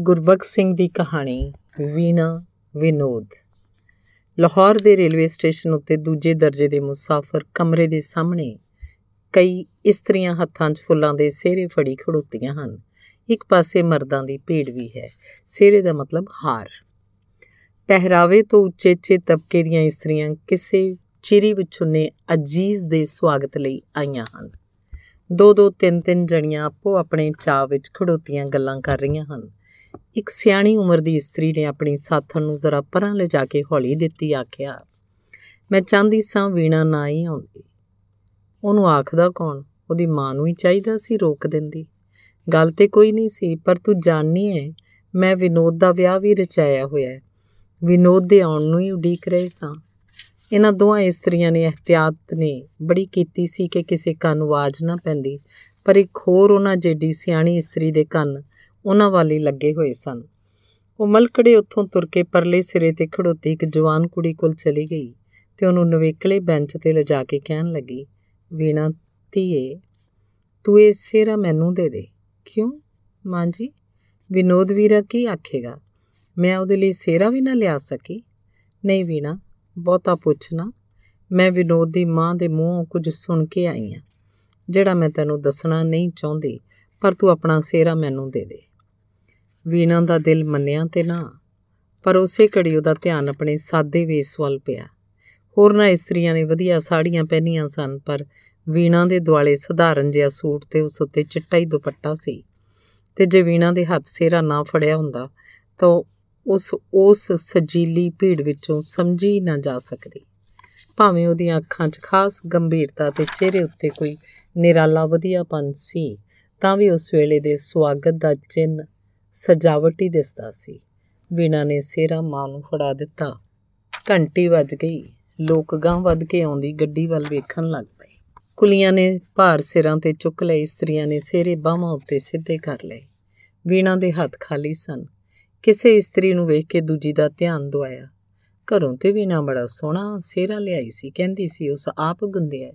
ਗੁਰਬਖਸ਼ ਸਿੰਘ ਦੀ ਕਹਾਣੀ ਵੀਨਾ ਵਿਨੋਦ ਲਾਹੌਰ ਦੇ railway station ਉੱਤੇ ਦੂਜੇ ਦਰਜੇ ਦੇ ਮੁਸਾਫਰ ਕਮਰੇ ਦੇ ਸਾਹਮਣੇ ਕਈ ਇਸਤਰੀਆਂ ਹੱਥਾਂ 'ਚ ਫੁੱਲਾਂ ਦੇ ਸਿਹਰੇ ਫੜੀ ਖੜੋਤੀਆਂ ਹਨ ਇੱਕ ਪਾਸੇ ਮਰਦਾਂ ਦੀ ਭੀੜ ਵੀ ਹੈ ਸਿਹਰੇ ਦਾ ਮਤਲਬ ਹਾਰ ਪਹਿਰਾਵੇ ਤੋਂ ਉੱਚੇ-ਉੱਚੇ ਤਬਕੇ ਦੀਆਂ ਇਸਤਰੀਆਂ ਕਿਸੇ ਚਿਰੀ ਨੇ ਅਜੀਜ਼ ਦੇ ਸਵਾਗਤ ਲਈ ਆਈਆਂ ਹਨ ਦੋ ਦੋ ਤਿੰਨ ਤਿੰਨ ਜਣੀਆਂ ਆਪੋ ਆਪਣੇ ਚਾਹ ਵਿੱਚ ਖੜੋਤੀਆਂ ਗੱਲਾਂ ਕਰ ਰਹੀਆਂ ਹਨ ਇੱਕ ਸਿਆਣੀ ਉਮਰ ਦੀ ਇਸਤਰੀ ਨੇ ਆਪਣੀ ਸਾਥਣ ਨੂੰ ਜ਼ਰਾ ਪਰਾਂ ਲੈ ਜਾ ਕੇ ਹੌਲੀ ਦਿੱਤੀ ਆਖਿਆ ਮੈਂ ਚਾਹੁੰਦੀ ਸਾਂ ਵੀਣਾ ਨਾ ਹੀ ਆਉਂਦੀ ਉਹਨੂੰ ਆਖਦਾ ਕੌਣ ਉਹਦੀ ਮਾਂ ਨੂੰ ਹੀ ਚਾਹੀਦਾ ਸੀ ਰੋਕ ਦਿੰਦੀ ਗੱਲ ਤੇ ਕੋਈ ਨਹੀਂ ਸੀ ਪਰ ਤੂੰ ਜਾਣਨੀ ਹੈ ਮੈਂ ਵਿਨੋਦ ਦਾ ਵਿਆਹ ਵੀ ਰਚਾਇਆ ਹੋਇਆ ਹੈ ਵਿਨੋਦ ਦੇ ਆਉਣ ਨੂੰ ਹੀ ਉਡੀਕ ਰਹੇ ਸਾਂ ਇਹਨਾਂ ਦੋਹਾਂ ਇਸਤਰੀਆਂ ਨੇ ਇhtiyat ਨੇ ਬੜੀ ਕੀਤੀ ਸੀ ਕਿ ਕਿਸੇ ਕੰਨ ਆਵਾਜ਼ ਨਾ ਪੈਂਦੀ ਪਰ ਇੱਕ ਹੋਰ ਉਹਨਾਂ ਜਿਹੜੀ ਸਿਆਣੀ ਇਸਤਰੀ ਦੇ ਕੰਨ ਉਹਨਾਂ ਵਾਲੀ ਲੱਗੇ ਹੋਏ ਸਨ ਉਹ ਮਲਕੜੇ ਉੱਥੋਂ ਤੁਰ ਕੇ ਪਰਲੇ ਸਿਰੇ ਤੇ ਖੜੋਤੀ ਇੱਕ ਜਵਾਨ ਕੁੜੀ ਕੋਲ ਚਲੀ ਗਈ ਤੇ ਉਹਨੂੰ ਨਵੇਕਲੇ ਬੈਂਚ ਤੇ ਲਿਜਾ ਕੇ ਕਹਿਣ ਲੱਗੀ ਵੀਣਾ ਧੀਏ ਤੂੰ ਇਹ ਸੇਰਾ ਮੈਨੂੰ ਦੇ ਦੇ ਕਿਉਂ ਮਾਂ ਜੀ ਵਿਨੋਦ ਵੀਰਾ ਕੀ ਆਖੇਗਾ ਮੈਂ ਉਹਦੇ ਲਈ ਸੇਰਾ ਵੀ ਨਾ ਲਿਆ ਸਕੀ ਨਹੀਂ ਵੀਣਾ ਬਹੁਤਾ ਪੁੱਛਣਾ ਮੈਂ ਵਿਨੋਦ ਦੀ ਮਾਂ ਦੇ ਮੂੰਹੋਂ ਕੁਝ ਸੁਣ ਕੇ ਆਈ ਆ ਜਿਹੜਾ ਮੈਂ ਤੈਨੂੰ ਦੱਸਣਾ ਨਹੀਂ ਚਾਹੁੰਦੀ ਪਰ ਤੂੰ ਆਪਣਾ ਸਿਹਰਾ ਮੈਨੂੰ ਦੇ ਦੇ ਵੀਨਾ ਦਾ ਦਿਲ ਮੰਨਿਆ ਤੇ ਨਾ ਪਰ ਉਸੇ ਘੜੀ ਉਹਦਾ ਧਿਆਨ ਆਪਣੇ ਸਾਦੇ ਵੇਸ ਵੱਲ ਪਿਆ ਹੋਰ ਨਾ ਇਸਤਰੀਆਂ ਨੇ ਵਧੀਆ ਸਾੜੀਆਂ ਪਹਿਨੀਆਂ ਸਨ ਪਰ ਵੀਨਾ ਦੇ ਦੁਆਲੇ ਸਧਾਰਨ ਜਿਹਾ ਸੂਟ ਤੇ ਉਸ ਉੱਤੇ ਚਿੱਟਾ ਹੀ ਦੁਪੱਟਾ ਸੀ ਤੇ ਜੇ ਵੀਨਾ ਦੇ ਹੱਥ ਸੇਰਾ ਨਾ ਫੜਿਆ ਹੁੰਦਾ ਤਾਂ ਉਸ ਉਸ ਸਜੀਲੀ ਭੀੜ ਵਿੱਚੋਂ ਸਮਝੀ ਨਾ ਜਾ ਸਕਦੀ ਭਾਵੇਂ ਉਹਦੀਆਂ ਅੱਖਾਂ 'ਚ ਖਾਸ ਗੰਭੀਰਤਾ ਤੇ ਚਿਹਰੇ ਉੱਤੇ ਕੋਈ ਨਿਰਾਲਾ ਵਧੀਆਪਨ ਸੀ ਤਾਂ ਵੀ ਉਸ ਵੇਲੇ ਦੇ ਸਵਾਗਤ ਦਾ ਚਿੰਨ ਸਜਾਵਟੀ ਦਿਸਦਾ ਸੀ ਵੀਣਾ ਨੇ ਸੇਰਾ ਮਾਂ ਨੂੰ ਫੜਾ ਦਿੱਤਾ ਘੰਟੀ ਵੱਜ ਗਈ ਲੋਕ ਗਾਂ ਵੱਧ ਕੇ ਆਉਂਦੀ ਗੱਡੀ ਵੱਲ ਵੇਖਣ ਲੱਗ ਪਏ ਕੁਲੀਆਂ ਨੇ ਭਾਰ ਸਿਰਾਂ ਤੇ ਚੁੱਕ ਲਏ ਇਸਤਰੀਆਂ ਨੇ ਸੇਰੇ ਬਾਹਾਂ ਉੱਤੇ ਸਿੱਧੇ ਕਰ ਲਏ ਵੀਣਾ ਦੇ ਹੱਥ ਖਾਲੀ ਸਨ ਕਿਸੇ ਇਸਤਰੀ ਨੂੰ ਵੇਖ ਕੇ ਦੂਜੀ ਦਾ ਧਿਆਨ ਦੁਆਇਆ ਘਰੋਂ ਤੇ ਵੀਣਾ ਬੜਾ ਸੋਹਣਾ ਸੇਰਾ ਲਿਆਈ ਸੀ ਕਹਿੰਦੀ ਸੀ ਉਸ ਆਪ ਗੁੰਦਿਆ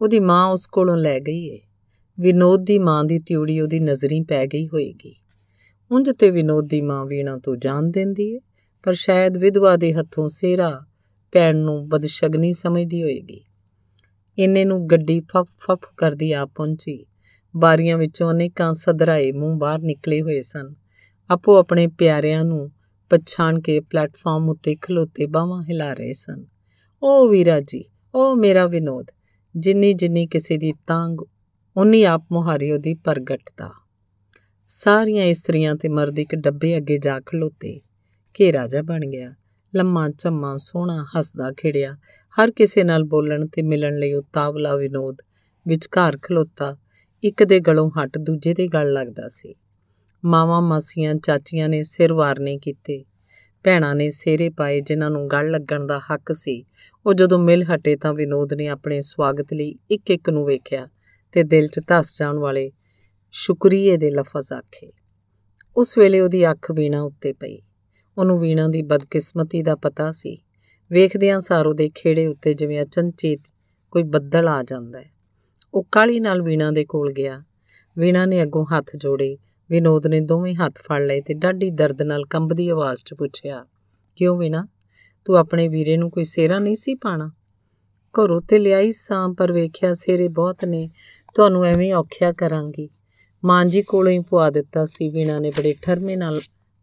ਉਹਦੀ ਮਾਂ ਉਸ ਕੋਲੋਂ ਲੈ ਗਈ ਏ ਵਿਨੋਦ ਦੀ ਮਾਂ ਦੀ ਤਿਉੜੀ ਉਹਦੀ ਨਜ਼ਰੀ ਪੈ ਗਈ ਹੋਏਗੀ ਉਂਝ ਤੇ ਵਿਨੋਦ ਦੀ ਮਾਂ ਵੀਣਾ ਤੋਂ ਜਾਣ ਦਿੰਦੀ ਏ ਪਰ ਸ਼ਾਇਦ ਵਿਧਵਾ ਦੇ ਹੱਥੋਂ ਸੇਰਾ ਪੈਣ ਨੂੰ ਬਦਸ਼ਗਨੀ ਸਮਝਦੀ ਹੋਏਗੀ ਇੰਨੇ ਨੂੰ ਗੱਡੀ ਫਫ ਫਫ ਕਰਦੀ ਆ ਪਹੁੰਚੀ ਬਾਰੀਆਂ ਵਿੱਚੋਂ ਅਨੇਕਾਂ ਸਦਰਾਏ ਮੂੰਹ ਬਾਹਰ ਨਿਕਲੇ ਹੋਏ ਸਨ ਆਪੋ ਆਪਣੇ ਪਿਆਰਿਆਂ ਨੂੰ ਪਛਾਣ ਕੇ ਪਲੇਟਫਾਰਮ ਉੱਤੇ ਖਲੋਤੇ ਬਾਹਾਂ ਹਿਲਾ ਰਹੇ ਸਨ ਓ ਵੀਰਾ ਜੀ ਓ ਮੇਰਾ ਵਿਨੋਦ ਜਿੰਨੀ ਜਿੰਨੀ ਕਿਸੇ ਦੀ ਤੰਗ ਉਨੀ ਆਪ ਮੁਹਾਰੀ ਉਹਦੀ ਪ੍ਰਗਟਤਾ ਸਾਰੀਆਂ ਇਸਤਰੀਆਂ ਤੇ ਮਰਦ ਇੱਕ ਡੱਬੇ ਅੱਗੇ ਜਾ ਖਲੋਤੇ ਕਿ ਰਾਜਾ ਬਣ ਗਿਆ ਲੰਮਾ ਚੰਮਾ ਸੋਹਣਾ ਹੱਸਦਾ ਖਿੜਿਆ ਹਰ ਕਿਸੇ ਨਾਲ ਬੋਲਣ ਤੇ ਮਿਲਣ ਲਈ ਉਤਾਵਲਾ ਵਿਨੋਦ ਵਿਚਕਾਰ ਖਲੋਤਾ ਇੱਕ ਦੇ ਗਲੋਂ ਹਟ ਦੂਜੇ ਦੇ ਗਲ ਲੱਗਦਾ ਸੀ ਮਾਵਾਂ ਮਾਸੀਆਂ ਚਾਚੀਆਂ ਨੇ ਸਿਰ ਵਾਰਨੇ ਕੀਤੇ ਭੈਣਾਂ ਨੇ ਸਿਹਰੇ ਪਾਏ ਜਿਨ੍ਹਾਂ ਨੂੰ ਗਲ ਲੱਗਣ ਦਾ ਹੱਕ ਸੀ ਉਹ ਜਦੋਂ ਮਿਲ ਹਟੇ ਤਾਂ ਵਿਨੋਦ ਨੇ ਆਪਣੇ ਸਵਾਗਤ ਲਈ ਇੱਕ ਇੱਕ ਨੂੰ ਵੇਖਿਆ ਤੇ ਦਿਲ 'ਚ ਧਸ ਜਾਣ ਵਾਲੇ ਸ਼ੁਕਰੀਏ ਦੇ ਲਫ਼ਜ਼ ਆਖੇ ਉਸ ਵੇਲੇ ਉਹਦੀ ਅੱਖ ਵੀਣਾ ਉੱਤੇ ਪਈ ਉਹਨੂੰ ਵੀਣਾ ਦੀ ਬਦਕਿਸਮਤੀ ਦਾ ਪਤਾ ਸੀ ਵੇਖਦਿਆਂ ਸਾਰੋ ਦੇ ਖੇੜੇ ਉੱਤੇ ਜਿਵੇਂ ਅਚਨਚੇਤ ਕੋਈ ਬੱਦਲ ਆ ਜਾਂਦਾ ਹੈ ਉਹ ਕਾਲੀ ਨਾਲ ਵੀਣਾ ਦੇ ਕੋਲ ਗਿਆ ਵੀਣਾ ਨੇ ਅੱਗੋਂ ਹੱਥ ਜੋੜੇ ਵਿਨੋਦ ਨੇ ਦੋਵੇਂ ਹੱਥ ਫੜ ਲਏ ਤੇ ਡਾਢੀ ਦਰਦ ਨਾਲ ਕੰਬਦੀ ਆਵਾਜ਼ 'ਚ ਪੁੱਛਿਆ ਕਿਉਂ ਵੀਣਾ ਤੂੰ ਆਪਣੇ ਵੀਰੇ ਨੂੰ ਕੋਈ ਸੇਰਾ ਨਹੀਂ ਸੀ ਪਾਣਾ ਘਰੋਂ ਤੇ ਲਿਆਈ ਸਾਂ ਪਰ ਵੇਖਿਆ ਸੇਰੇ ਬਹੁਤ ਨੇ ਤੁਹਾਨੂੰ ਐਵੇਂ ਔਖਿਆ ਕਰਾਂਗੀ ਮਾਂ ਜੀ ਕੋਲੋਂ ਹੀ ਪਵਾ ਦਿੱਤਾ ਸੀ ਵੀਣਾ ਨੇ ਬੜੇ ਠਰਮੇ ਨਾਲ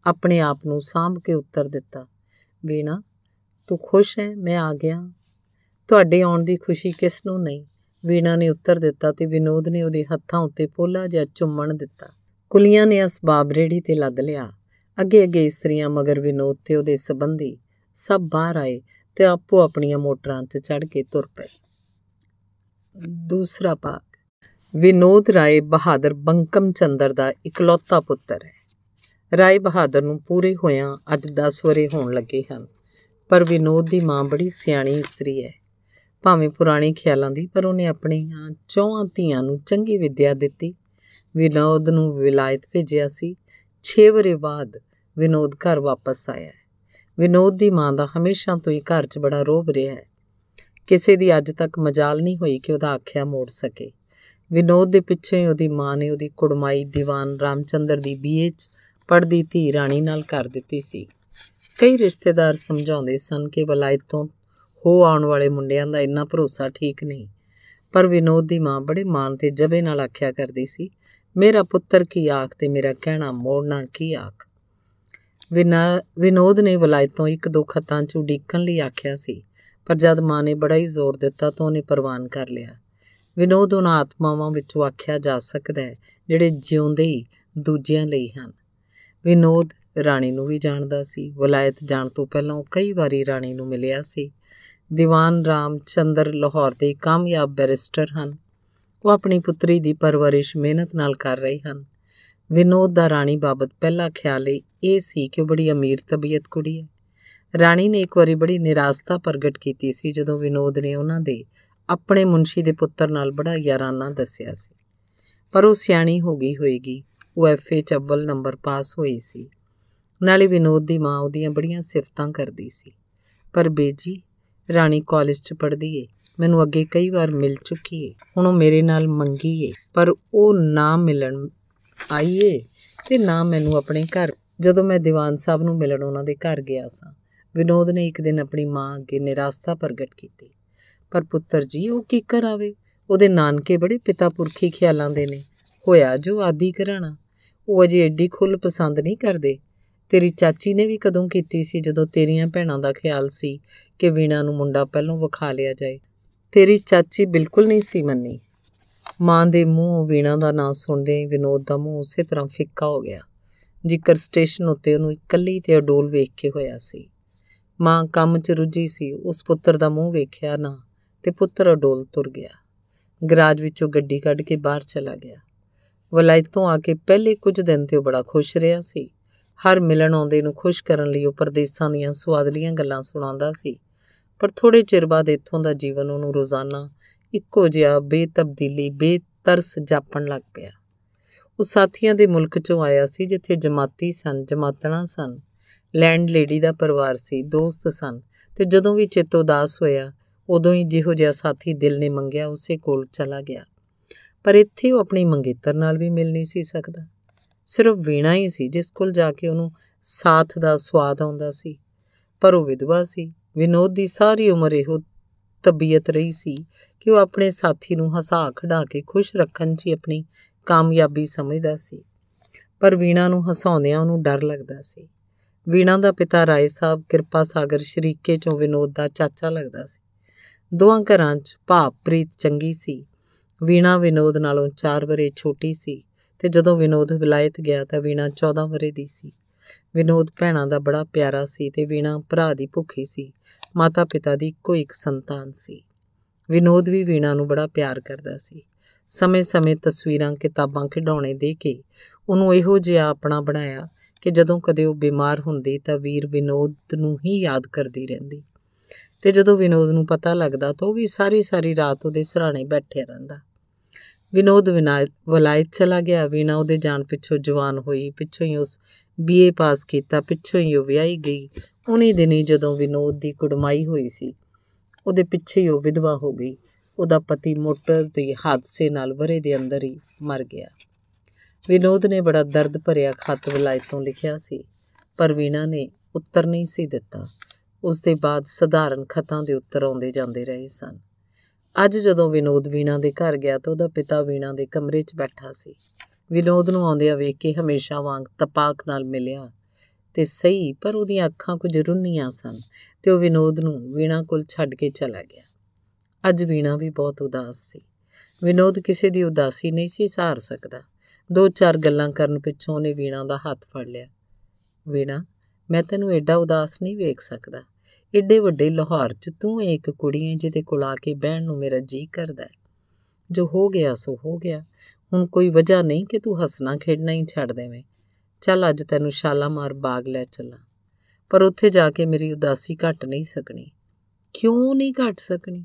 ਆਪਣੇ ਆਪ ਨੂੰ ਸਾਂਭ ਕੇ ਉੱਤਰ ਦਿੱਤਾ ਵੀਣਾ ਤੂੰ ਖੁਸ਼ ਹੈ ਮੈਂ ਆ ਗਿਆ ਤੁਹਾਡੇ ਆਉਣ ਦੀ ਖੁਸ਼ੀ ਕਿਸ ਨੂੰ ਨਹੀਂ ਵੀਣਾ ਨੇ ਉੱਤਰ ਦਿੱਤਾ ਤੇ ਵਿਨੋਦ ਨੇ ਉਹਦੇ ਹੱਥਾਂ ਉੱਤੇ ਪੋਲਾ ਜਿਹਾ ਚੁੰਮਣ ਦਿੱਤਾ ਕੁਲੀਆਂ ਨੇ ਅਸਬਾਬ ਰੇੜੀ ਤੇ ਲੱਦ ਲਿਆ ਅੱਗੇ ਅੱਗੇ ਇਸਤਰੀਆਂ ਮਗਰ ਵਿਨੋਦ ਤੇ ਉਹਦੇ ਸਬੰਧੀ ਸਭ ਬਾਹਰ ਆਏ ਤੇ ਆਪੋ ਆਪਣੀਆਂ ਮੋਟਰਾਂ 'ਚ ਚੜ ਕੇ ਤੁਰ ਪਏ ਦੂਸਰਾ ਪਾ ਵਿਨੋਦ ਰਾਏ ਬਹਾਦਰ ਬੰਕਮ ਚੰਦਰ ਦਾ ਇਕਲੌਤਾ ਪੁੱਤਰ ਹੈ ਰਾਏ ਬਹਾਦਰ ਨੂੰ ਪੂਰੇ ਹੋਇਆਂ ਅੱਜ 10 ਵਰੇ ਹੋਣ ਲੱਗੇ ਹਨ ਪਰ ਵਿਨੋਦ ਦੀ ਮਾਂ ਬੜੀ ਸਿਆਣੀ ਇਸਤਰੀ ਹੈ ਭਾਵੇਂ ਪੁਰਾਣੇ ਖਿਆਲਾਂ ਦੀ ਪਰ ਉਹਨੇ ਆਪਣੀਆਂ ਚੌਹਾਂ ਧੀਆਂ ਨੂੰ ਚੰਗੀ ਵਿੱਦਿਆ ਦਿੱਤੀ ਵਿਨੋਦ ਨੂੰ ਵਿਲਾਇਤ ਭੇਜਿਆ ਸੀ 6 ਵਰੇ ਬਾਅਦ ਵਿਨੋਦ ਘਰ ਵਾਪਸ ਆਇਆ ਵਿਨੋਦ ਦੀ ਮਾਂ ਦਾ ਹਮੇਸ਼ਾ ਤੋਂ ਹੀ ਘਰ 'ਚ ਬੜਾ ਰੋਬ ਰਿਹਾ ਹੈ ਕਿਸੇ ਦੀ ਅੱਜ ਤੱਕ ਮਜਾਲ ਨਹੀਂ ਹੋਈ ਕਿ ਉਹਦਾ ਆਖਿਆ ਮੋੜ ਸਕੇ ਵਿਨੋਦ ਦੇ ਪਿੱਛੇ ਉਹਦੀ ਮਾਂ ਨੇ ਉਹਦੀ ਕੁੜਮਾਈ ਦੀਵਾਨ ਰਾਮਚੰਦਰ ਦੀ ਬੀਏ 'ਚ ਪੜਦੀ ਧੀ ਰਾਣੀ ਨਾਲ ਕਰ ਦਿੱਤੀ ਸੀ ਕਈ ਰਿਸ਼ਤੇਦਾਰ ਸਮਝਾਉਂਦੇ ਸਨ ਕਿ ਵਲਾਇਤ ਤੋਂ ਹੋ ਆਉਣ ਵਾਲੇ ਮੁੰਡਿਆਂ ਦਾ ਇੰਨਾ ਭਰੋਸਾ ਠੀਕ ਨਹੀਂ ਪਰ ਵਿਨੋਦ ਦੀ ਮਾਂ ਬੜੇ ਮਾਨ ਤੇ ਜਬੇ ਨਾਲ ਆਖਿਆ ਕਰਦੀ ਸੀ ਮੇਰਾ ਪੁੱਤਰ ਕੀ ਆਖ ਤੇ ਮੇਰਾ ਕਹਿਣਾ ਮੋੜਨਾ ਕੀ ਆਖ ਵਿਨੋਦ ਨੇ ਤੋਂ ਇੱਕ ਦੋ ਖਤਾਂ ਚ ਉਡੀਕਣ ਲਈ ਆਖਿਆ ਸੀ ਪਰ ਜਦ ਮਾਂ ਨੇ ਬੜਾ ਹੀ ਜ਼ੋਰ ਦਿੱਤਾ ਤਾਂ ਉਹਨੇ ਪ੍ਰਵਾਨ ਕਰ ਲਿਆ ਵਿਨੋਦ ਉਹਨਾਂ ਆਤਮਾਵਾਂ ਵਿੱਚ ਆਖਿਆ ਜਾ ਸਕਦਾ ਹੈ ਜਿਹੜੇ ਜਿਉਂਦੇ ਹੀ ਦੂਜਿਆਂ ਲਈ ਹਨ ਵਿਨੋਦ ਰਾਣੀ ਨੂੰ ਵੀ ਜਾਣਦਾ ਸੀ ਵਿਲਾਇਤ ਜਾਣ ਤੋਂ ਪਹਿਲਾਂ ਉਹ ਕਈ ਵਾਰੀ ਰਾਣੀ ਨੂੰ ਮਿਲਿਆ ਸੀ ਦੀਵਾਨ ਰਾਮ ਚੰਦਰ ਲਾਹੌਰ ਦੇ ਕਾਮਯਾਬ ਬੈਰਿਸਟਰ ਹਨ ਉਹ ਆਪਣੀ ਪੁੱਤਰੀ ਦੀ ਪਰਵਰਿਸ਼ ਮਿਹਨਤ ਨਾਲ ਕਰ ਰਹੇ ਹਨ ਵਿਨੋਦ ਦਾ ਰਾਣੀ ਬਾਬਤ ਪਹਿਲਾ ਖਿਆਲ ਇਹ ਸੀ ਕਿ ਉਹ ਬੜੀ ਅਮੀਰ ਤਬੀਅਤ ਕੁੜੀ ਹੈ ਰਾਣੀ ਨੇ ਇੱਕ ਵਾਰੀ ਬੜੀ ਨਿਰਾਸ਼ਤਾ ਪ੍ਰਗਟ ਕੀਤੀ ਸੀ ਜਦੋਂ ਵਿਨੋਦ ਨੇ ਉਹਨਾਂ ਦੇ ਆਪਣੇ ਮੁੰਸ਼ੀ ਦੇ ਪੁੱਤਰ ਨਾਲ ਬੜਾ ਯਾਰਾਨਾ ਦੱਸਿਆ ਸੀ ਪਰ ਉਹ ਸਿਆਣੀ ਹੋ ਗਈ ਹੋਏਗੀ ਉਹ ਐਫਏ ਚ ਅਵਲ ਨੰਬਰ ਪਾਸ ਹੋਈ ਸੀ ਨਾਲੇ ਵਿਨੋਦ ਦੀ ਮਾਂ ਉਹਦੀਆਂ ਬੜੀਆਂ ਸਿਫਤਾਂ ਕਰਦੀ ਸੀ ਪਰ ਬੇਜੀ ਰਾਣੀ ਕਾਲਜ 'ਚ ਪੜ੍ਹਦੀ ਏ ਮੈਨੂੰ ਅੱਗੇ ਕਈ ਵਾਰ ਮਿਲ ਚੁੱਕੀ ਏ ਹੁਣ ਉਹ ਮੇਰੇ ਨਾਲ ਮੰਗੀ ਏ ਪਰ ਉਹ ਨਾ ਮਿਲਣ ਆਈ ਏ ਤੇ ਨਾ ਮੈਨੂੰ ਆਪਣੇ ਘਰ ਜਦੋਂ ਮੈਂ ਦੀਵਾਨ ਸਾਹਿਬ ਨੂੰ ਮਿਲਣ ਉਹਨਾਂ ਦੇ ਘਰ ਗਿਆ ਸਾਂ ਵਿਨੋਦ ਨੇ ਇੱਕ ਦਿਨ ਆਪਣੀ ਮਾਂ ਅੱਗੇ ਨਿਰਾਸਤਾ ਪ੍ਰਗਟ ਕੀਤੀ ਪਰ ਪੁੱਤਰ ਜੀ ਉਹ ਕੀ ਕਰਾਵੇ ਉਹਦੇ ਨਾਨਕੇ ਬੜੇ ਪਿਤਾ ਪੁਰਖੀ ਖਿਆਲਾਂ ਦੇ ਨੇ ਹੋਇਆ ਜੋ ਆਦੀ ਕਰਾਣਾ ਉਹ ਅਜੇ ਏਡੀ ਖੁੱਲ ਪਸੰਦ ਨਹੀਂ ਕਰਦੇ ਤੇਰੀ ਚਾਚੀ ਨੇ ਵੀ ਕਦੋਂ ਕੀਤੀ ਸੀ ਜਦੋਂ ਤੇਰੀਆਂ ਭੈਣਾਂ ਦਾ ਖਿਆਲ ਸੀ ਕਿ ਵੀਣਾ ਨੂੰ ਮੁੰਡਾ ਪਹਿਲਾਂ ਵਿਖਾ ਲਿਆ ਜਾਏ ਤੇਰੀ ਚਾਚੀ ਬਿਲਕੁਲ ਨਹੀਂ ਸੀ ਮੰਨੀ ਮਾਂ ਦੇ ਮੂੰਹ ਵੀਣਾ ਦਾ ਨਾਂ ਸੁਣਦੇ ਹੀ ਵਿਨੋਦ ਦਾ ਮੂੰਹ ਉਸੇ ਤਰ੍ਹਾਂ ਫਿੱਕਾ ਹੋ ਗਿਆ ਜਿਕਰ ਸਟੇਸ਼ਨ ਉੱਤੇ ਉਹਨੂੰ ਇਕੱਲੀ ਤੇ ਅਡੋਲ ਵੇਖ ਕੇ ਹੋਇਆ ਸੀ ਮਾਂ ਕੰਮ 'ਚ ਰੁੱਝੀ ਸੀ ਉਸ ਪੁੱਤਰ ਦਾ ਮੂੰਹ ਵੇਖਿਆ ਨਾ ਤੇ ਪੁੱਤਰ ਅਡੋਲ ਤੁਰ ਗਿਆ ਗਰਾਜ ਵਿੱਚੋਂ ਗੱਡੀ ਕੱਢ ਕੇ ਬਾਹਰ ਚਲਾ ਗਿਆ ਵਲਾਇਤੋਂ ਆ ਕੇ ਪਹਿਲੇ ਕੁਝ ਦਿਨ ਤੇ ਉਹ ਬੜਾ ਖੁਸ਼ ਰਿਹਾ ਸੀ ਹਰ ਮਿਲਣ ਆਉਂਦੇ ਨੂੰ ਖੁਸ਼ ਕਰਨ ਲਈ ਉਹ ਪਰਦੇਸਾਂ ਦੀਆਂ ਸਵਾਦਲੀਆਂ ਗੱਲਾਂ ਸੁਣਾਉਂਦਾ ਸੀ ਪਰ ਥੋੜੇ ਚਿਰ ਬਾਅਦ ਇੱਥੋਂ ਦਾ ਜੀਵਨ ਉਹਨੂੰ ਰੋਜ਼ਾਨਾ ਇੱਕੋ ਜਿਹਾ ਬੇਤਬਦੀਲੀ ਬੇਤਰਸ ਜਾਪਣ ਲੱਗ ਪਿਆ ਉਹ ਸਾਥੀਆਂ ਦੇ ਮੁਲਕ ਚੋਂ ਆਇਆ ਸੀ ਜਿੱਥੇ ਜਮਾਤੀ ਸਨ ਜਮਾਤਣਾ ਸਨ ਲੈਂਡ ਲੇਡੀ ਦਾ ਪਰਿਵਾਰ ਸੀ ਦੋਸਤ ਸਨ ਤੇ ਜਦੋਂ ਵੀ ਚਿੱਤ ਉਦਾਸ ਹੋਇਆ ਉਦੋਂ ਹੀ ਜਿਹੋ ਜਿਹਾ ਸਾਥੀ ਦਿਲ ਨੇ ਮੰਗਿਆ ਉਸੇ ਕੋਲ ਚਲਾ ਗਿਆ ਪਰ ਇੱਥੇ ਉਹ ਆਪਣੀ ਮੰਗੇਤਰ ਨਾਲ ਵੀ ਮਿਲ ਨਹੀਂ ਸੀ ਸਕਦਾ ਸਿਰਫ ਵੀਣਾ ਹੀ ਸੀ ਜਿਸ ਕੋਲ ਜਾ ਕੇ ਉਹਨੂੰ ਸਾਥ ਦਾ ਸਵਾਦ ਆਉਂਦਾ ਸੀ ਪਰ ਉਹ ਵਿਧਵਾ ਸੀ ਵਿਨੋਦ ਦੀ ਸਾਰੀ ਉਮਰ ਇਹੋ ਤਬੀਅਤ ਰਹੀ ਸੀ ਕਿ ਉਹ ਆਪਣੇ ਸਾਥੀ ਨੂੰ ਹਸਾ ਖੜਾ ਕੇ ਖੁਸ਼ ਰੱਖਣ 'ਚ ਆਪਣੀ ਕਾਮਯਾਬੀ ਸਮਝਦਾ ਸੀ ਪਰ ਵੀਣਾ ਨੂੰ ਹਸਾਉਂਦਿਆਂ ਉਹਨੂੰ ਡਰ ਲੱਗਦਾ ਸੀ ਵੀਣਾ ਦਾ ਪਿਤਾ ਰਾਏ ਸਾਹਿਬ ਕਿਰਪਾ ਸਾਗਰ ਸ਼ਰੀਕੇ ਚੋਂ ਵਿਨੋਦ ਦਾ ਚਾਚਾ ਲੱਗਦਾ ਸੀ ਦੋਹਾਂ ਘਰਾਂ 'ਚ ਭਾਪ ਪ੍ਰੀਤ ਚੰਗੀ ਸੀ ਵੀਣਾ ਵਿਨੋਦ ਨਾਲੋਂ 4 ਬਰੇ ਛੋਟੀ ਸੀ ਤੇ ਜਦੋਂ ਵਿਨੋਦ ਵਿਲਾਇਤ ਗਿਆ ਤਾਂ ਵੀਣਾ 14 ਬਰੇ ਦੀ ਸੀ ਵਿਨੋਦ ਭੈਣਾ ਦਾ ਬੜਾ ਪਿਆਰਾ ਸੀ ਤੇ ਵੀਣਾ ਭਰਾ ਦੀ ਭੁੱਖੀ ਸੀ ਮਾਤਾ ਪਿਤਾ ਦੀ ਇੱਕੋ ਇੱਕ ਸੰਤਾਨ ਸੀ ਵਿਨੋਦ ਵੀ ਵੀਣਾ ਨੂੰ ਬੜਾ ਪਿਆਰ ਕਰਦਾ ਸੀ ਸਮੇਂ-ਸਮੇਂ ਤਸਵੀਰਾਂ ਕਿਤਾਬਾਂ ਖਿਡਾਉਣੇ ਦੇ ਕੇ ਉਹਨੂੰ ਇਹੋ ਜਿਹਾ ਆਪਣਾ ਬਣਾਇਆ ਕਿ ਜਦੋਂ ਕਦੇ ਉਹ ਬਿਮਾਰ ਹੁੰਦੀ ਤਾਂ ਵੀਰ ਵਿਨੋਦ ਨੂੰ ਹੀ ਯਾਦ ਕਰਦੀ ਰਹਿੰਦੀ ਤੇ ਜਦੋਂ ਵਿਨੋਦ ਨੂੰ ਪਤਾ ਲੱਗਦਾ ਤਾਂ ਉਹ ਵੀ ਸਾਰੀ ਸਾਰੀ ਰਾਤ ਉਹਦੇ ਸਰਾਣੇ ਬੈਠੇ ਰਹਿੰਦਾ ਵਿਨੋਦ ਵਿਨਾਇਤ ਵਲਾਇਤ ਚਲਾ ਗਿਆ ਵੀਨਾ ਉਹਦੇ ਜਾਣ ਪਿੱਛੋਂ ਜਵਾਨ ਹੋਈ ਪਿੱਛੋਂ ਹੀ ਉਸ ਬੀਏ ਪਾਸ ਕੀਤਾ ਪਿੱਛੋਂ ਹੀ ਉਹ ਵਿਆਹੀ ਗਈ ਉਨੇ ਦਿਨੀ ਜਦੋਂ ਵਿਨੋਦ ਦੀ ਕੁੜਮਾਈ ਹੋਈ ਸੀ ਉਹਦੇ ਪਿੱਛੇ ਹੀ ਉਹ ਵਿਧਵਾ ਹੋ ਗਈ ਉਹਦਾ ਪਤੀ ਮੋਟਰ ਦੇ ਹਾਦਸੇ ਨਾਲ ਬਰੇ ਦੇ ਅੰਦਰ ਹੀ ਮਰ ਗਿਆ ਵਿਨੋਦ ਨੇ ਬੜਾ ਦਰਦ ਭਰਿਆ ਖਤ ਵਲਾਇਤ ਤੋਂ ਲਿਖਿਆ ਸੀ ਪਰ ਵੀਣਾ ਨੇ ਉੱਤਰ ਨਹੀਂ ਸੀ ਦਿੱਤਾ ਉਸ ਦੇ ਬਾਅਦ ਸਧਾਰਨ ਖਤਾਂ ਦੇ ਉੱਤਰ ਆਉਂਦੇ ਜਾਂਦੇ ਰਹੇ ਸਨ ਅੱਜ ਜਦੋਂ ਵਿਨੋਦ ਵੀਣਾ ਦੇ ਘਰ ਗਿਆ ਤਾਂ ਉਹਦਾ ਪਿਤਾ ਵੀਣਾ ਦੇ ਕਮਰੇ 'ਚ ਬੈਠਾ ਸੀ ਵਿਨੋਦ ਨੂੰ ਆਉਂਦਿਆਂ ਵੇਖ ਕੇ ਹਮੇਸ਼ਾ ਵਾਂਗ ਤਪਾਕ ਨਾਲ ਮਿਲਿਆ ਤੇ ਸਹੀ ਪਰ ਉਹਦੀਆਂ ਅੱਖਾਂ ਕੁਝ ਰੁੰਨੀਆਂ ਸਨ ਤੇ ਉਹ ਵਿਨੋਦ ਨੂੰ ਵੀਣਾ ਕੋਲ ਛੱਡ ਕੇ ਚਲਾ ਗਿਆ ਅੱਜ ਵੀਣਾ ਵੀ ਬਹੁਤ ਉਦਾਸ ਸੀ ਵਿਨੋਦ ਕਿਸੇ ਦੀ ਉਦਾਸੀ ਨਹੀਂ ਸੀ ਸਹਾਰ ਸਕਦਾ ਦੋ ਚਾਰ ਗੱਲਾਂ ਕਰਨ ਪਿੱਛੋਂ ਉਹਨੇ ਵੀਣਾ ਦਾ ਹੱਥ ਫੜ ਲਿਆ ਵੀਣਾ ਮੈਂ ਤੈਨੂੰ ਐਡਾ ਉਦਾਸ ਨਹੀਂ ਵੇਖ ਸਕਦਾ ਏਡੇ ਵੱਡੇ ਲੋਹਾਰ 'ਚ ਤੂੰ ਇੱਕ ਕੁੜੀ ਐ ਜਿਹਦੇ ਕੋਲ ਆ ਕੇ ਬਹਿਣ ਨੂੰ ਮੇਰਾ ਜੀ ਕਰਦਾ ਹੈ ਜੋ ਹੋ ਗਿਆ ਸੋ ਹੋ ਗਿਆ ਹੁਣ ਕੋਈ ਵਜ੍ਹਾ ਨਹੀਂ ਕਿ ਤੂੰ ਹੱਸਣਾ ਖੇਡਣਾ ਹੀ ਛੱਡ ਦੇਵੇਂ ਚੱਲ ਅੱਜ ਤੈਨੂੰ ਸ਼ਾਲਾਮਾਰ ਬਾਗ ਲੈ ਚੱਲਾਂ ਪਰ ਉੱਥੇ ਜਾ ਕੇ ਮੇਰੀ ਉਦਾਸੀ ਘਟ ਨਹੀਂ ਸਕਣੀ ਕਿਉਂ ਨਹੀਂ ਘਟ ਸਕਣੀ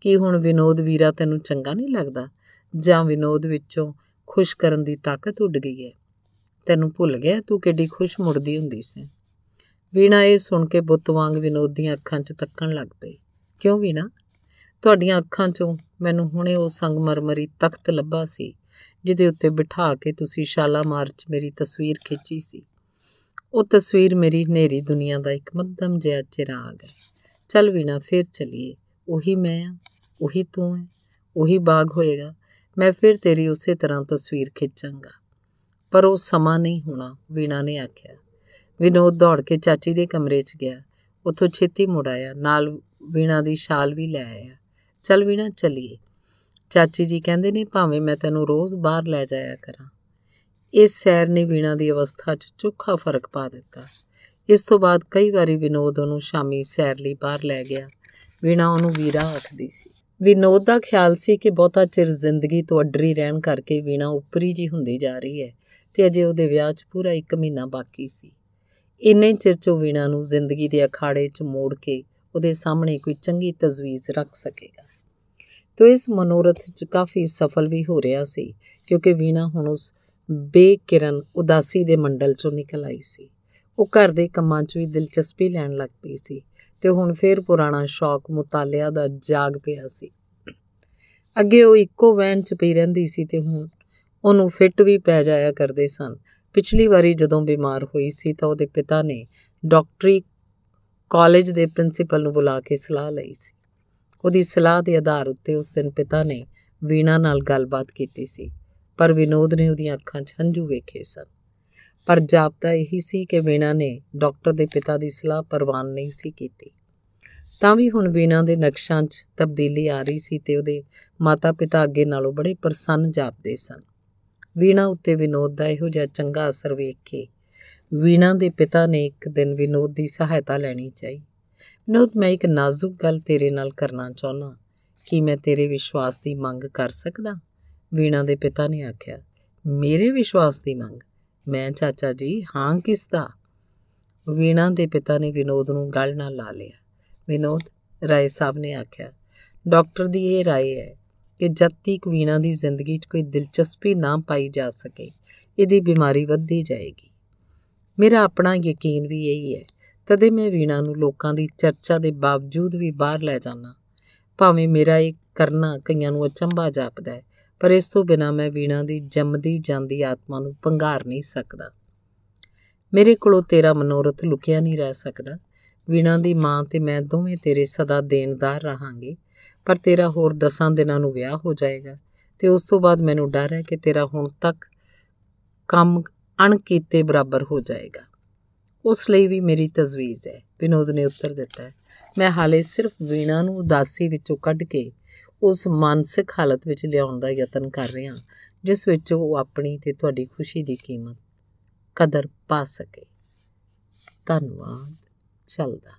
ਕਿ ਹੁਣ ਵਿਨੋਦ ਵੀਰਾ ਤੈਨੂੰ ਚੰਗਾ ਨਹੀਂ ਲੱਗਦਾ ਜਾਂ ਵਿਨੋਦ ਵਿੱਚੋਂ ਖੁਸ਼ ਕਰਨ ਦੀ ਤਾਕਤ ਉੱਡ ਗਈ ਹੈ ਤੈਨੂੰ ਭੁੱਲ ਗਿਆ ਤੂੰ ਕਿੱਡੀ ਖੁਸ਼ ਮੁੜਦੀ ਹੁੰਦੀ ਸੀ ਵੀਣਾ ਇਹ ਸੁਣ ਕੇ ਬੁੱਤ ਵਾਂਗ ਵਿਨੋਦ ਦੀਆਂ ਅੱਖਾਂ 'ਚ ਤੱਕਣ ਲੱਗ ਪਈ ਕਿਉਂ ਵੀਣਾ ਤੁਹਾਡੀਆਂ ਅੱਖਾਂ 'ਚੋਂ ਮੈਨੂੰ ਹੁਣੇ ਉਹ ਸੰਗਮਰਮਰੀ ਤਖਤ ਲੱਭਾ ਸੀ ਜਿਹਦੇ ਉੱਤੇ ਬਿਠਾ ਕੇ ਤੁਸੀਂ ਸ਼ਾਲਾ ਮਾਰਚ ਮੇਰੀ ਤਸਵੀਰ ਖਿੱਚੀ ਸੀ ਉਹ ਤਸਵੀਰ ਮੇਰੀ ਹਨੇਰੀ ਦੁਨੀਆ ਦਾ ਇੱਕ ਮੱਧਮ ਜਿਹਾ ਚਿਰਾਗ ਹੈ ਚੱਲ ਵੀਣਾ ਫੇਰ ਚਲੀਏ ਉਹੀ ਮੈਂ ਆ ਉਹੀ ਤੂੰ ਹੈ ਉਹੀ ਬਾਗ ਹੋਏਗਾ ਮੈਂ ਫੇਰ ਤੇਰੀ ਉਸੇ ਤਰ੍ਹਾਂ ਤਸਵੀਰ ਖਿੱਚਾਂਗਾ ਪਰ ਉਹ ਸਮਾਂ ਨਹੀਂ ਹੋਣਾ ਵੀਣਾ ਨੇ ਆਖਿਆ ਵਿਨੋਦ ਦੌੜ ਕੇ ਚਾਚੀ ਦੇ ਕਮਰੇ 'ਚ ਗਿਆ ਉੱਥੋਂ ਛੇਤੀ ਮੁੜ ਆਇਆ ਨਾਲ ਵੀਣਾ ਦੀ ਸ਼ਾਲ ਵੀ ਲੈ ਆਇਆ ਚਲ ਵੀਣਾ ਚੱਲੀਏ ਚਾਚੀ ਜੀ ਕਹਿੰਦੇ ਨੇ ਭਾਵੇਂ ਮੈਂ ਤੈਨੂੰ ਰੋਜ਼ ਬਾਹਰ ਲੈ ਜਾਇਆ ਕਰਾਂ ਇਸ ਸੈਰ ਨੇ ਵੀਣਾ ਦੀ ਅਵਸਥਾ 'ਚ ਚੁੱਖਾ ਫਰਕ ਪਾ ਦਿੱਤਾ ਇਸ ਤੋਂ ਬਾਅਦ ਕਈ ਵਾਰੀ ਵਿਨੋਦ ਉਹਨੂੰ ਸ਼ਾਮੀ ਸੈਰ ਲਈ ਬਾਹਰ ਲੈ ਗਿਆ ਵੀਣਾ ਉਹਨੂੰ ਵੀਰਾ ਆਖਦੀ ਸੀ ਵਿਨੋਦ ਦਾ ਖਿਆਲ ਸੀ ਕਿ ਬਹੁਤਾ ਚਿਰ ਜ਼ਿੰਦਗੀ ਤੋਂ ਅੱਡਰੀ ਰਹਿਣ ਕਰਕੇ ਵੀਣਾ ਉੱਪਰੀ ਜੀ ਹੁੰਦੀ ਜਾ ਰਹੀ ਹੈ ਤੇ ਅਜੇ ਉਹਦੇ ਵਿਆਹ 'ਚ ਪੂਰਾ 1 ਮਹੀਨਾ ਬਾਕੀ ਸੀ ਇੰਨੇ ਚਿਰ ਚੋਂ ਵੀਣਾ ਨੂੰ ਜ਼ਿੰਦਗੀ ਦੇ ਅਖਾੜੇ 'ਚ ਮੋੜ ਕੇ ਉਹਦੇ ਸਾਹਮਣੇ ਕੋਈ ਚੰਗੀ ਤਜਵੀਜ਼ ਰੱਖ ਸਕੇਗਾ ਤੋ ਇਸ ਮਨੋਰਥ 'ਚ ਕਾਫੀ ਸਫਲ ਵੀ ਹੋ ਰਿਹਾ ਸੀ ਕਿਉਂਕਿ ਵੀਣਾ ਹੁਣ ਉਸ ਬੇਕਿਰਨ ਉਦਾਸੀ ਦੇ ਮੰਡਲ 'ਚੋਂ ਨਿਕਲ ਆਈ ਸੀ ਉਹ ਘਰ ਦੇ ਕੰਮਾਂ 'ਚ ਵੀ ਦਿਲਚਸਪੀ ਲੈਣ ਲੱਗ ਪਈ ਸੀ ਤੇ ਹੁਣ ਫੇਰ ਪੁਰਾਣਾ ਸ਼ੌਕ ਮੁਤਾਲਿਆ ਦਾ ਜਾਗ ਪਿਆ ਸੀ ਅੱਗੇ ਉਹ ਇੱਕੋ ਵੈਨ 'ਚ ਪਈ ਰਹਿੰਦੀ ਸੀ ਤੇ ਹੁਣ ਉਹਨੂੰ ਫਿੱਟ ਵੀ ਪੈ ਜਾਇਆ ਕਰਦੇ ਸਨ ਪਿਛਲੀ ਵਾਰੀ ਜਦੋਂ ਬਿਮਾਰ ਹੋਈ ਸੀ ਤਾਂ ਉਹਦੇ ਪਿਤਾ ਨੇ ਡਾਕਟਰੀ ਕਾਲਜ ਦੇ ਪ੍ਰਿੰਸੀਪਲ ਨੂੰ ਬੁਲਾ ਕੇ ਸਲਾਹ ਲਈ ਸੀ ਉਹਦੀ ਸਲਾਹ ਦੇ ਆਧਾਰ ਉੱਤੇ ਉਸ ਦਿਨ ਪਿਤਾ ਨੇ ਵੀਣਾ ਨਾਲ ਗੱਲਬਾਤ ਕੀਤੀ ਸੀ ਪਰ ਵਿਨੋਦ ਨੇ ਉਹਦੀਆਂ ਅੱਖਾਂ 'ਚ ਹੰਝੂ ਵੇਖੇ ਸਨ ਪਰ ਜਾਪਦਾ ਇਹੀ ਸੀ ਕਿ ਵੀਣਾ ਨੇ ਡਾਕਟਰ ਦੇ ਪਿਤਾ ਦੀ ਸਲਾਹ ਪ੍ਰਵਾਨ ਨਹੀਂ ਸੀ ਕੀਤੀ ਤਾਂ ਵੀ ਹੁਣ ਵੀਣਾ ਦੇ ਨਕਸ਼ਾਂ 'ਚ ਤਬਦੀਲੀ ਆ ਰਹੀ ਸੀ ਤੇ ਉਹਦੇ ਮਾਤਾ-ਪਿਤਾ ਅੱਗੇ ਨਾਲੋਂ ਬੜੇ ਪ੍ਰਸੰਨ ਜਾਪਦੇ ਸਨ ਵੀਣਾ ਉੱਤੇ ਵਿਨੋਦ ਦਾ ਇਹੋ ਜਿਹਾ ਚੰਗਾ ਅਸਰ ਵੇਖ ਕੇ ਵੀਣਾ ਦੇ ਪਿਤਾ ਨੇ ਇੱਕ ਦਿਨ ਵਿਨੋਦ ਦੀ ਸਹਾਇਤਾ ਲੈਣੀ ਚਾਹੀ ਵਿਨੋਦ ਮੈਂ ਇੱਕ ਨਾਜ਼ੁਕ ਗੱਲ ਤੇਰੇ ਨਾਲ ਕਰਨਾ ਚਾਹੁੰਦਾ ਕੀ ਮੈਂ ਤੇਰੇ ਵਿਸ਼ਵਾਸ ਦੀ ਮੰਗ ਕਰ ਸਕਦਾ ਵੀਣਾ ਦੇ ਪਿਤਾ ਨੇ ਆਖਿਆ ਮੇਰੇ ਵਿਸ਼ਵਾਸ ਦੀ ਮੰਗ ਮੈਂ ਚਾਚਾ ਜੀ ਹਾਂ ਕਿਸ ਦਾ ਵੀਣਾ ਦੇ ਪਿਤਾ ਨੇ ਵਿਨੋਦ ਨੂੰ ਗੱਲ ਨਾਲ ਲਾ ਲਿਆ ਵਿਨੋਦ ਰਾਏ ਸਾਹਿਬ ਨੇ ਆਖਿਆ ਡਾਕਟਰ ਦੀ ਇਹ ਰਾਏ ਹੈ ਕਿ ਜਦ ਤੱਕ ਵੀਣਾ ਦੀ ਜ਼ਿੰਦਗੀ 'ਚ ਕੋਈ ਦਿਲਚਸਪੀ ਨਾ ਪਾਈ ਜਾ ਸਕੇ ਇਹਦੀ ਬਿਮਾਰੀ ਵੱਧਦੀ ਜਾਏਗੀ ਮੇਰਾ ਆਪਣਾ ਯਕੀਨ ਵੀ ਇਹੀ ਹੈ ਤਦੇ ਮੈਂ ਵੀਣਾ ਨੂੰ ਲੋਕਾਂ ਦੀ ਚਰਚਾ ਦੇ ਬਾਵਜੂਦ ਵੀ ਬਾਹਰ ਲੈ ਜਾਣਾ ਭਾਵੇਂ ਮੇਰਾ ਇਹ ਕਰਨਾ ਕਈਆਂ ਨੂੰ ਅਚੰਭਾ ਜਾਪਦਾ ਹੈ ਪਰ ਇਸ ਤੋਂ ਬਿਨਾ ਮੈਂ ਵੀਣਾ ਦੀ ਜੰਮਦੀ ਜਾਂਦੀ ਆਤਮਾ ਨੂੰ ਪੰਘਾਰ ਨਹੀਂ ਸਕਦਾ ਮੇਰੇ ਕੋਲੋਂ ਤੇਰਾ ਮਨੋਰਥ ਲੁਕਿਆ ਨਹੀਂ ਰਹਿ ਸਕਦਾ ਵੀਣਾ ਦੀ ਮਾਂ ਤੇ ਮੈਂ ਦੋਵੇਂ ਤੇਰੇ ਸਦਾ ਦੇਣਦਾਰ ਰਹਾਂਗੇ ਪਰ ਤੇਰਾ ਹੋਰ ਦਸਾਂ ਦਿਨਾਂ ਨੂੰ ਵਿਆਹ ਹੋ ਜਾਏਗਾ ਤੇ ਉਸ ਤੋਂ ਬਾਅਦ ਮੈਨੂੰ ਡਰ ਹੈ ਕਿ ਤੇਰਾ ਹੁਣ ਤੱਕ ਕੰਮ ਅਣਕੀਤੇ ਬਰਾਬਰ ਹੋ ਜਾਏਗਾ ਉਸ ਲਈ ਵੀ ਮੇਰੀ ਤਜਵੀਜ਼ ਹੈ ਵਿਨੋਦ ਨੇ ਉੱਤਰ ਦਿੱਤਾ ਮੈਂ ਹਾਲੇ ਸਿਰਫ ਵੀਣਾ ਨੂੰ ਉਦਾਸੀ ਵਿੱਚੋਂ ਕੱਢ ਕੇ ਉਸ ਮਾਨਸਿਕ ਹਾਲਤ ਵਿੱਚ ਲਿਆਉਣ ਦਾ ਯਤਨ ਕਰ ਰਿਹਾ ਜਿਸ ਵਿੱਚ ਉਹ ਆਪਣੀ ਤੇ ਤੁਹਾਡੀ ਖੁਸ਼ੀ ਦੀ ਕੀਮਤ ਕਦਰ ਪਾ ਸਕੇ ਧੰਨਵਾਦ ਚੱਲਦਾ